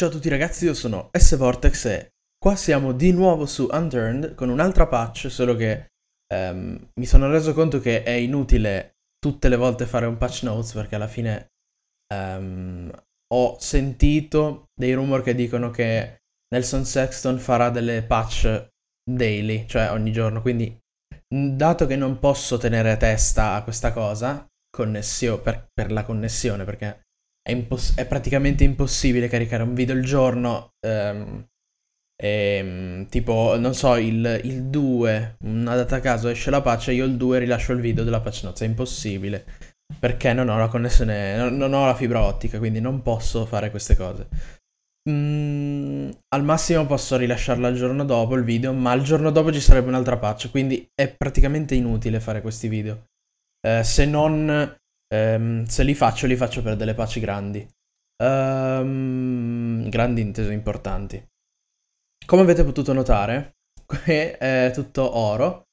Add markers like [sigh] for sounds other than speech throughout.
Ciao a tutti ragazzi, io sono S-Vortex e qua siamo di nuovo su Unturned con un'altra patch, solo che um, mi sono reso conto che è inutile tutte le volte fare un patch notes perché alla fine um, ho sentito dei rumor che dicono che Nelson Sexton farà delle patch daily, cioè ogni giorno, quindi dato che non posso tenere a testa questa cosa, connessio- per, per la connessione, perché è, imposs- è praticamente impossibile caricare un video al giorno. Ehm, e, ehm, tipo, non so, il, il 2, una data a caso esce la patch io il 2 rilascio il video della patch notes, è impossibile. Perché non ho la connessione, non, ho la fibra ottica, quindi non posso fare queste cose. Mm, al massimo posso rilasciarla il giorno dopo il video, ma il giorno dopo ci sarebbe un'altra patch, quindi è praticamente inutile fare questi video. Eh, se non Um, se li faccio, li faccio per delle paci grandi. Um, grandi inteso importanti. Come avete potuto notare, [laughs] qui è tutto oro,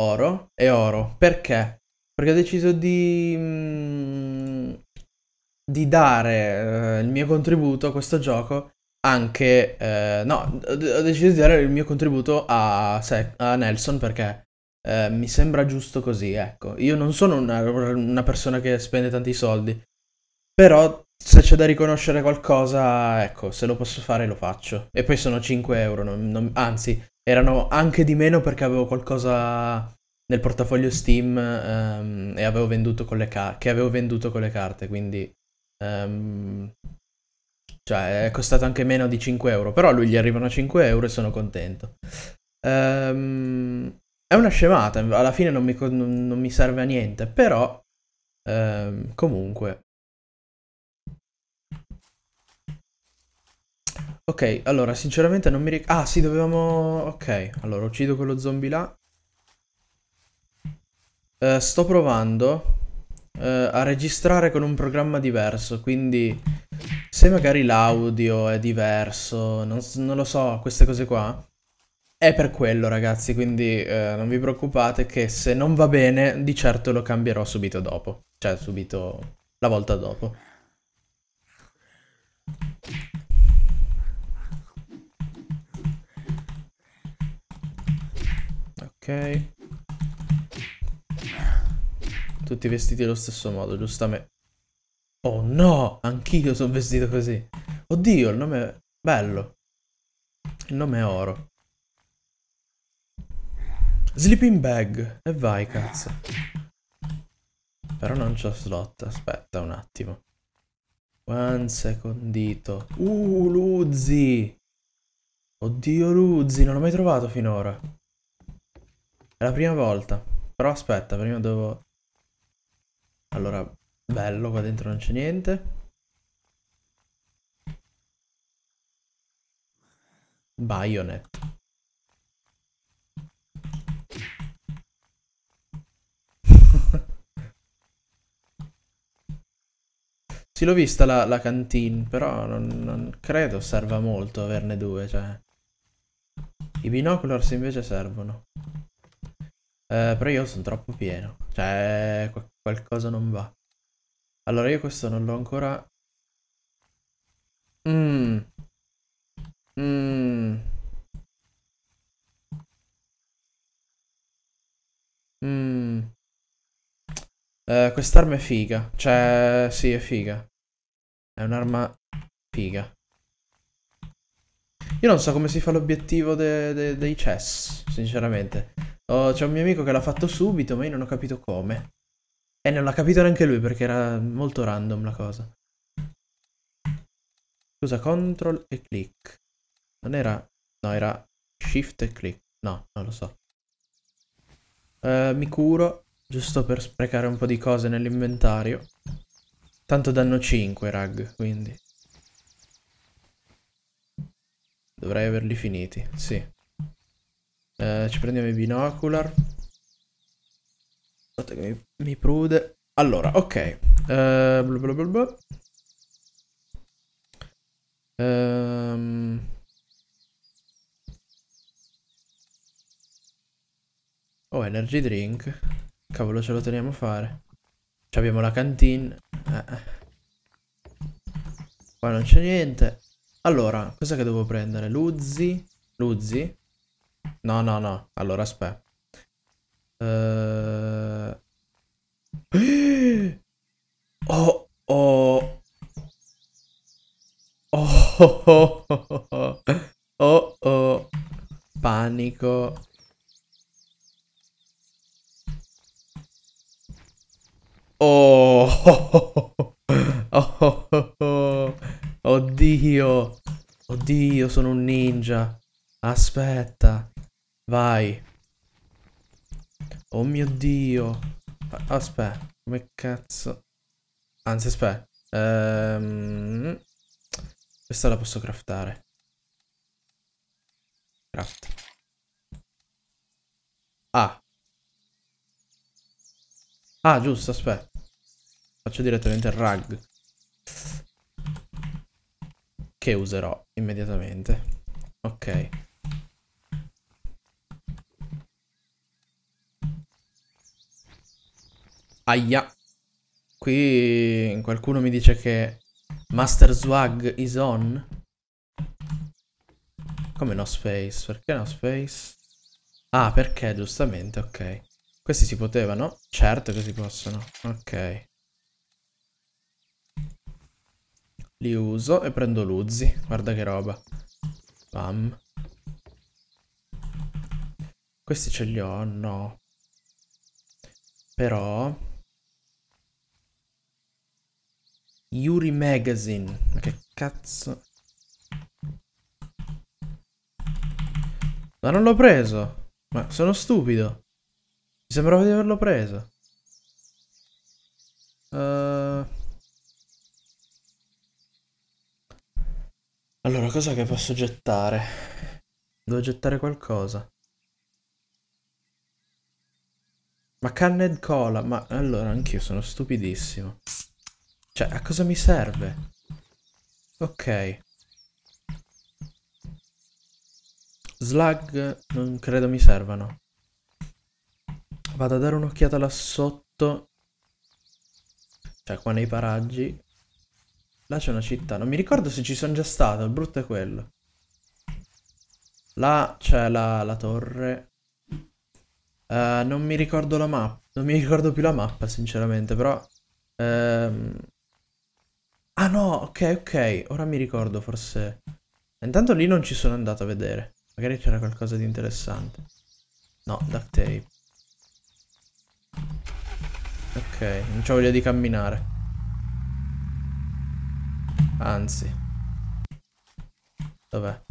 oro e oro. Perché? Perché ho deciso di, mm, di dare eh, il mio contributo a questo gioco anche... Eh, no, ho deciso di dare il mio contributo a, a Nelson perché eh, mi sembra giusto così, ecco. Io non sono una, una persona che spende tanti soldi, però se c'è da riconoscere qualcosa, ecco, se lo posso fare lo faccio. E poi sono 5 euro, non, non, anzi, erano anche di meno perché avevo qualcosa nel portafoglio Steam um, e avevo venduto con le carte, che avevo venduto con le carte, quindi... Um, cioè, è costato anche meno di 5 euro, però a lui gli arrivano 5 euro e sono contento. Um, è una scemata, alla fine non mi, non, non mi serve a niente, però ehm, comunque. Ok, allora, sinceramente non mi ricordo... Ah, sì, dovevamo... Ok, allora, uccido quello zombie là. Eh, sto provando eh, a registrare con un programma diverso, quindi se magari l'audio è diverso, non, non lo so, queste cose qua... È per quello, ragazzi, quindi eh, non vi preoccupate che se non va bene, di certo lo cambierò subito dopo. Cioè, subito la volta dopo. Ok. Tutti vestiti allo stesso modo, giustamente. Oh no! Anch'io sono vestito così. Oddio, il nome è bello. Il nome è oro. Sleeping bag. E vai, cazzo. Però non c'ho slot, aspetta un attimo. One secondito. Uh, Luzzi! Oddio, Luzzi, non l'ho mai trovato finora. È la prima volta. Però aspetta, prima devo... Allora, bello, qua dentro non c'è niente. Bayonet. Sì, l'ho vista la, la canteen, però non, non, credo serva molto averne due, cioè. I binoculars invece servono. Eh, però io sono troppo pieno. Cioè, qualcosa non va. Allora, io questo non l'ho ancora quest'arma è figa. Cioè, sì, è figa. È un'arma figa. Io non so come si fa l'obiettivo de de dei chess, sinceramente. Oh, c'è un mio amico che l'ha fatto subito, ma io non ho capito come. E non l'ha capito neanche lui perché era molto random la cosa. Scusa, control e click. Non era... No, era shift e click. No, non lo so. Uh, mi curo. Giusto per sprecare un po' di cose nell'inventario. Tanto danno 5 rag, quindi. Dovrei averli finiti, sì. Eh, ci prendiamo i binocular. Aspetta che mi, mi prude. Allora, ok. Eh, bla bla bla bla. Ehm... Oh, energy drink. Cavolo, ce lo teniamo a fare. C abbiamo la cantina. Eh, eh. Qua non c'è niente. Allora, cosa che devo prendere? Luzzi? Luzzi? No, no, no. Allora, aspetta. Uh... [gasps] Oh, oh. Oh, oh, oh, oh, oh, oh, panico. Oh, oh, oh, oh, oddio, oddio, sono un ninja. Aspetta, vai. Oh mio dio. Aspetta, come cazzo. Anzi, aspetta. Um, questa la posso craftare. Craft. Ah, Ah, giusto, aspetta. Faccio direttamente il rug. Che userò immediatamente. Ok. Aia. Qui qualcuno mi dice che Master Swag is on. Come no space? Perché no space? Ah, perché giustamente, ok. Questi si potevano? Certo che si possono. Ok. Li uso e prendo l'Uzi. Guarda che roba. Bam. Questi ce li ho? No. Però... Yuri Magazine. Ma che cazzo... Ma non l'ho preso. Ma sono stupido. Mi sembrava di averlo preso. Uh... Eh. Allora, cosa che posso gettare? Devo gettare qualcosa. Ma e cola, ma allora anch'io sono stupidissimo. Cioè, a cosa mi serve? Ok. Slug non credo mi servano. Vado a dare un'occhiata là sotto. Cioè, qua nei paraggi. Là c'è una città. Non mi ricordo se ci sono già stato, il brutto è quello. Là c'è la, la, torre. Uh, non mi ricordo la mappa. Non mi ricordo più la mappa, sinceramente, però... Um... Ah no, ok, ok. Ora mi ricordo, forse... Intanto lì non ci sono andato a vedere. Magari c'era qualcosa di interessante. No, duct tape. Ok, non c'ho voglia di camminare. Anzi. Dov'è?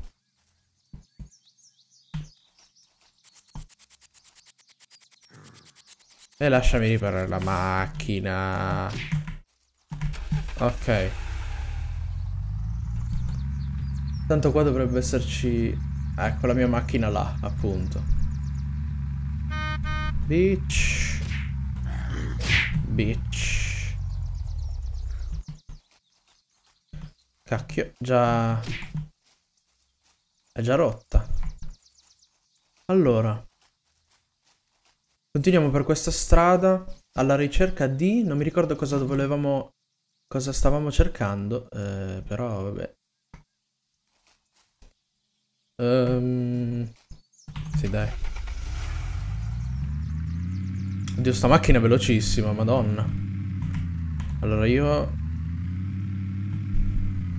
E lasciami riparare la macchina. Ok. Tanto qua dovrebbe esserci... Ecco la mia macchina là, appunto. Bitch bitch. Cacchio, già... È già rotta. Allora. Continuiamo per questa strada alla ricerca di... Non mi ricordo cosa volevamo... Cosa stavamo cercando, eh, però vabbè. Um... Sì, dai. Oddio, sta macchina è velocissima, madonna. Allora io...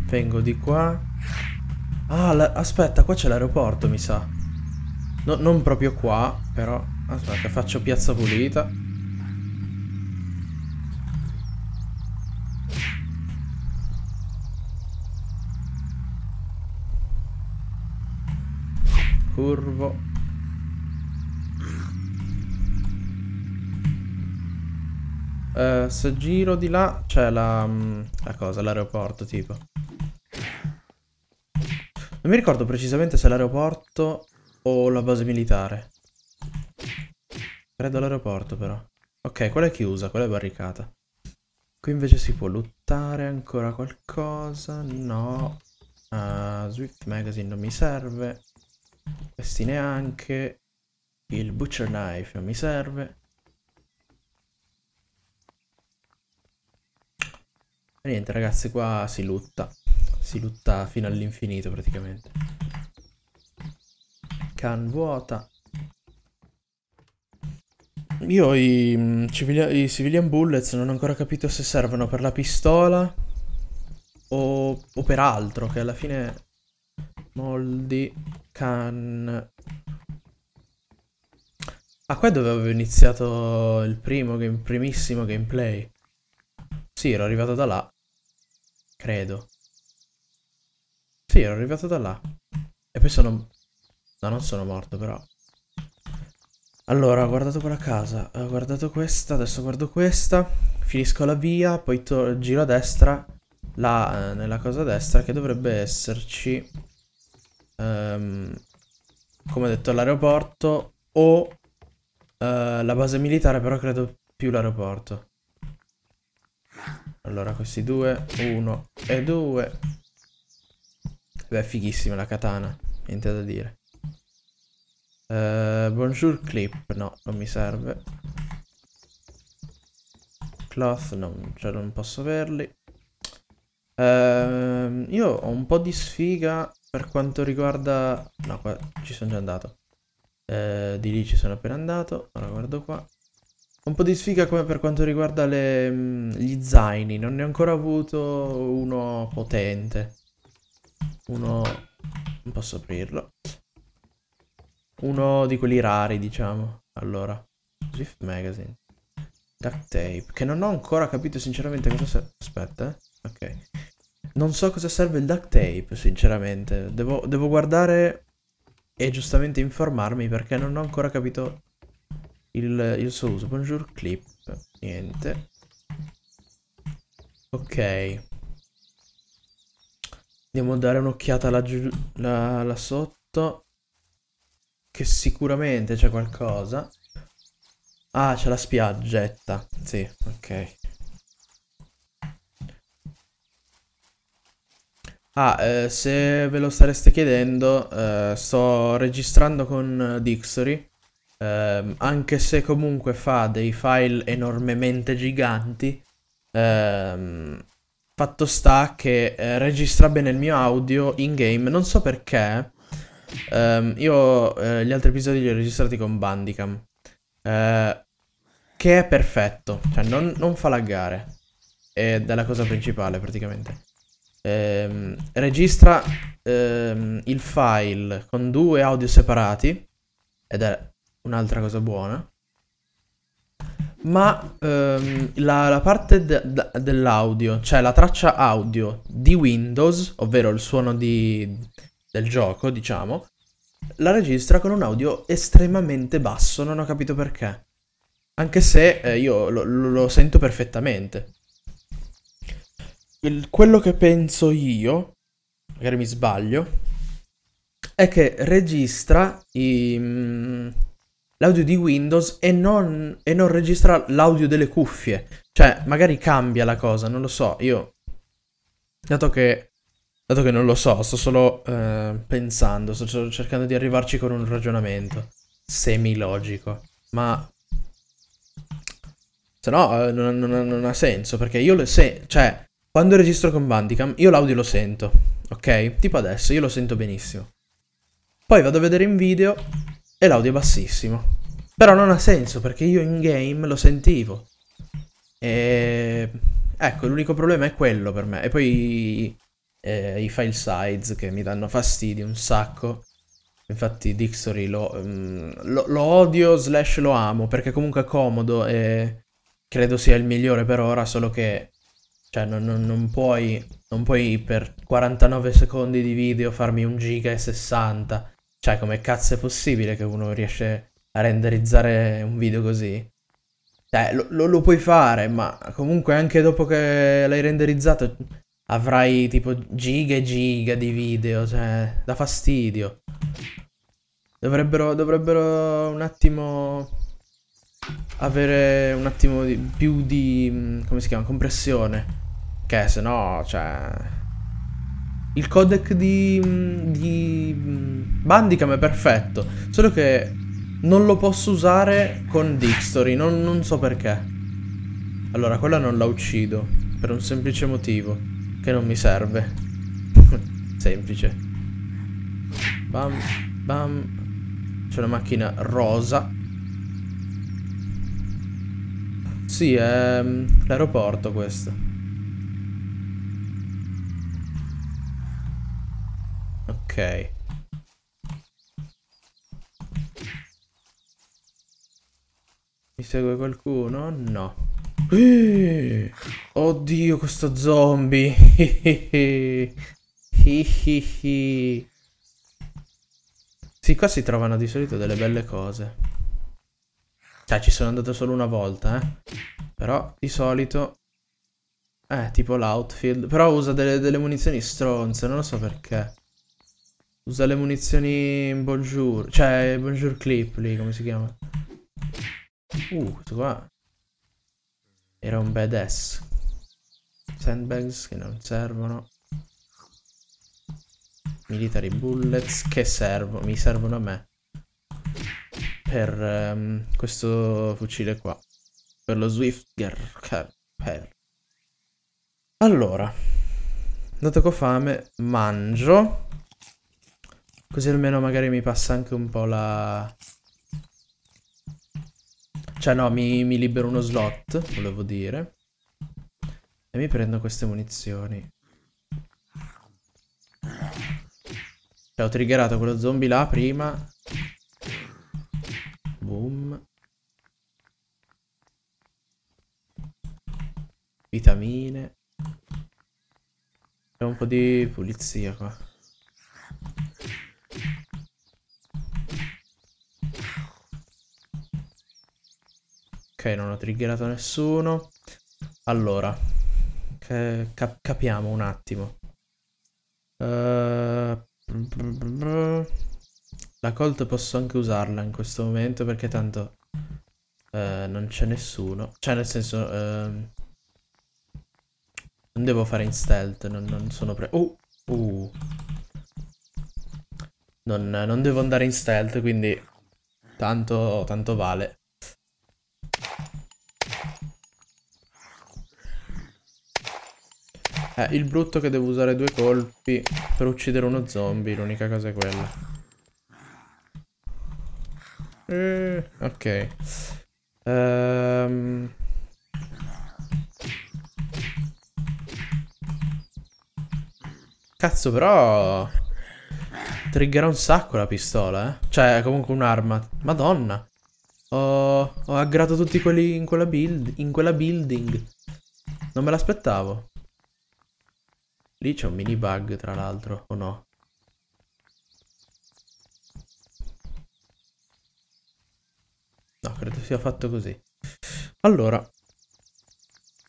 Vengo di qua. Ah, la... aspetta, qua c'è l'aeroporto, mi sa. No, non proprio qua, però... Aspetta, faccio piazza pulita. Curvo. Eh, se giro di là c'è la, mm, la cosa, l'aeroporto tipo. Non mi ricordo precisamente se l'aeroporto o la base militare. Credo l'aeroporto però. Ok, quella è chiusa, quella è barricata. Qui invece si può lottare ancora qualcosa. No. Uh, Swift Magazine non mi serve. Questi neanche. Il Butcher Knife non mi serve. E niente ragazzi, qua si lutta. Si lutta fino all'infinito praticamente. Can vuota. Io i, mm, i civilian bullets non ho ancora capito se servono per la pistola o, o per altro, che alla fine moldi can... Ah, qua è dove avevo iniziato il primo, game, primissimo gameplay. Sì, ero arrivato da là. Credo. Sì, ero arrivato da là. E poi sono... No, non sono morto però. Allora, ho guardato quella casa, ho guardato questa, adesso guardo questa, finisco la via, poi giro a destra, là eh, nella cosa a destra che dovrebbe esserci, ehm, come detto, l'aeroporto o eh, la base militare, però credo più l'aeroporto. Allora, questi due, uno e due. Beh, fighissima la katana, niente da dire. Uh, bonjour clip, no, non mi serve. Cloth, no, cioè non posso averli. Uh, io ho un po' di sfiga per quanto riguarda... No, qua ci sono già andato. Uh, di lì ci sono appena andato, ora guardo qua. Un po' di sfiga come per quanto riguarda le, mm, gli zaini, non ne ho ancora avuto uno potente. Uno... non posso aprirlo. Uno di quelli rari, diciamo. Allora, Swift Magazine. Duct tape, che non ho ancora capito sinceramente cosa serve. Aspetta, eh. ok. Non so cosa serve il duct tape, sinceramente. Devo, devo guardare e giustamente informarmi perché non ho ancora capito il, il suo uso. Bonjour clip. Niente. Ok. Andiamo a dare un'occhiata là, là, sotto. Che sicuramente c'è qualcosa. Ah, c'è la spiaggetta. Sì, ok. Ah, eh, se ve lo stareste chiedendo, eh, sto registrando con Dixory eh, anche se comunque fa dei file enormemente giganti, eh, fatto sta che eh, registra bene il mio audio in game, non so perché, ehm, io eh, gli altri episodi li ho registrati con Bandicam, eh, che è perfetto, cioè non, non fa laggare, ed è la cosa principale praticamente. Ehm, registra ehm, il file con due audio separati ed è un'altra cosa buona. Ma ehm, la, la, parte de, de, dell'audio, cioè la traccia audio di Windows, ovvero il suono di, del gioco, diciamo, la registra con un audio estremamente basso, non ho capito perché. Anche se eh, io lo, lo, sento perfettamente. Il, quello che penso io, magari mi sbaglio, è che registra i, mm, l'audio di Windows e non, e non registra l'audio delle cuffie. Cioè, magari cambia la cosa, non lo so. Io, dato che, dato che non lo so, sto solo eh, pensando, sto cercando di arrivarci con un ragionamento semilogico. Ma se no eh, non, non, non, ha senso, perché io lo sento, cioè, quando registro con Bandicam, io l'audio lo sento, ok? Tipo adesso, io lo sento benissimo. Poi vado a vedere in video e l'audio è bassissimo. Però non ha senso perché io in game lo sentivo. E... Ecco, l'unico problema è quello per me. E poi eh, i file size che mi danno fastidio un sacco. Infatti Dictionary lo, um, lo, lo, odio slash lo amo perché comunque è comodo e credo sia il migliore per ora, solo che cioè, non, non, non, puoi, non puoi per 49 secondi di video farmi un giga e 60 cioè, come cazzo è possibile che uno riesce a renderizzare un video così? Cioè, lo, lo, lo puoi fare, ma comunque anche dopo che l'hai renderizzato avrai tipo giga e giga di video, cioè, da fastidio. Dovrebbero, dovrebbero un attimo avere un attimo di, più di, mm, come si chiama, compressione. Che se no, cioè il codec di, mm, di mm, Bandicam è perfetto, solo che non lo posso usare con Dixtory, non, non so perché. Allora, quella non la uccido, per un semplice motivo, che non mi serve. [laughs] semplice. Bam, bam. C'è una macchina rosa. Sì, è mm, l'aeroporto questo. Ok. Mi segue qualcuno? No. Eh, [gasps] oddio, questo zombie. [laughs] sì, qua si trovano di solito delle belle cose. Cioè, ci sono andato solo una volta, eh. Però, di solito... Eh, tipo l'outfield. Però usa delle, delle munizioni stronze, non lo so perché. Usa le munizioni Bonjour. Cioè, Bonjour Clip lì, come si chiama? Uh, questo qua. Era un badass. Sandbags che non servono. Military bullets che servono. Mi servono a me. Per um, questo fucile qua. Per lo Swift Swiftger. Allora. Dato che ho fame, mangio. Così almeno magari mi passa anche un po' la... Cioè no, mi, mi libero uno slot, volevo dire. E mi prendo queste munizioni. Cioè, ho triggerato quello zombie là prima. Boom. Vitamine. C'è un po' di pulizia qua. Ok, non ho triggerato nessuno. Allora, cap capiamo un attimo. Uh, la Colt posso anche usarla in questo momento perché tanto uh, non c'è nessuno. Cioè nel senso... Uh, non devo fare in stealth, non, non sono pre... Oh! Non, non devo andare in stealth, quindi Tanto, tanto vale. Eh, il brutto è che devo usare due colpi per uccidere uno zombie, l'unica cosa è quella. Eh, ok. Ehm... Cazzo però... Triggerà un sacco la pistola, eh. Cioè, è comunque un'arma. Madonna. Ho, ho aggrato tutti quelli in quella, build, in quella building. Non me l'aspettavo. Lì c'è un mini bug, tra l'altro, o no? No, credo sia fatto così. Allora.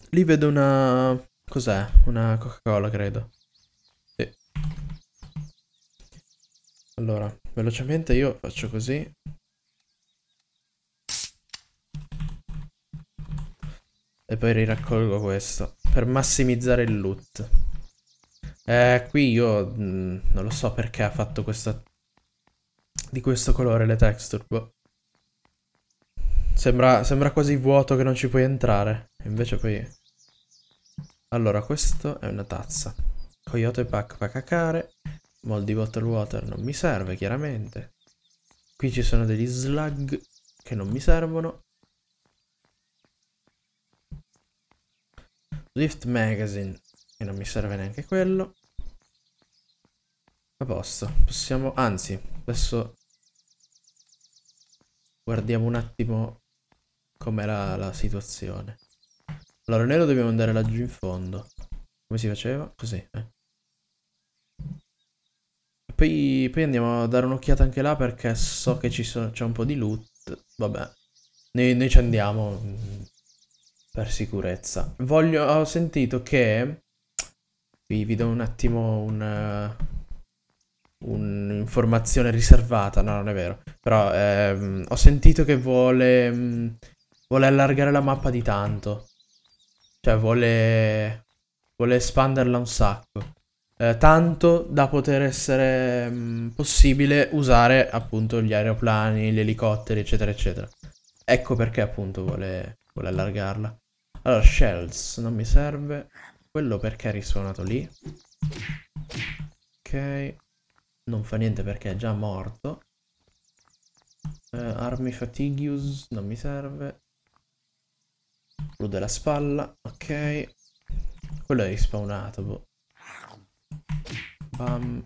Lì vedo una... Cos'è? Una Coca-Cola, credo. Allora, velocemente io faccio così. E poi riraccolgo questo. Per massimizzare il loot. Eh, qui io mh, mm, non lo so perché ha fatto questa... Di questo colore le texture, boh. Sembra, sembra quasi vuoto che non ci puoi entrare. Invece poi... Allora, questo è una tazza. Coyote pack paccacare. Mol di bottle water non mi serve, chiaramente. Qui ci sono degli slug che non mi servono. Lift magazine, che non mi serve neanche quello. A posto, possiamo... Anzi, adesso guardiamo un attimo com'era la situazione. Allora, noi lo dobbiamo andare laggiù in fondo. Come si faceva? Così, eh. Poi, poi, andiamo a dare un'occhiata anche là perché so che so, c'è un po' di loot. Vabbè, noi, noi ci andiamo mm, per sicurezza. Voglio, ho sentito che... Vi, vi do un attimo un'informazione riservata, no non è vero, però ehm, ho sentito che vuole, mh, mm, vuole allargare la mappa di tanto, cioè vuole, vuole espanderla un sacco. Eh, tanto da poter essere mh, mm, possibile usare appunto gli aeroplani, gli elicotteri, eccetera, eccetera. Ecco perché appunto vuole, vuole allargarla. Allora, shells non mi serve. Quello perché è risuonato lì. Ok. Non fa niente perché è già morto. Eh, armi fatigues non mi serve. Blu della spalla, ok. Quello è rispawnato, boh. Um,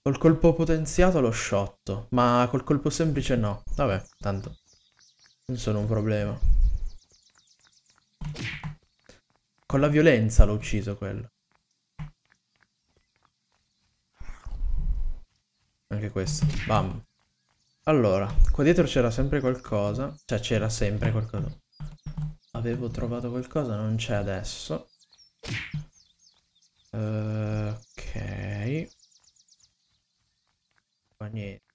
col colpo potenziato l'ho sciotto, ma col colpo semplice no. Vabbè, tanto. Non sono un problema. Con la violenza l'ho ucciso quello. Anche questo. Bam. Allora, qua dietro c'era sempre qualcosa. Cioè, c'era sempre qualcosa. Avevo trovato qualcosa, non c'è adesso. Uh, ok. Qua niente.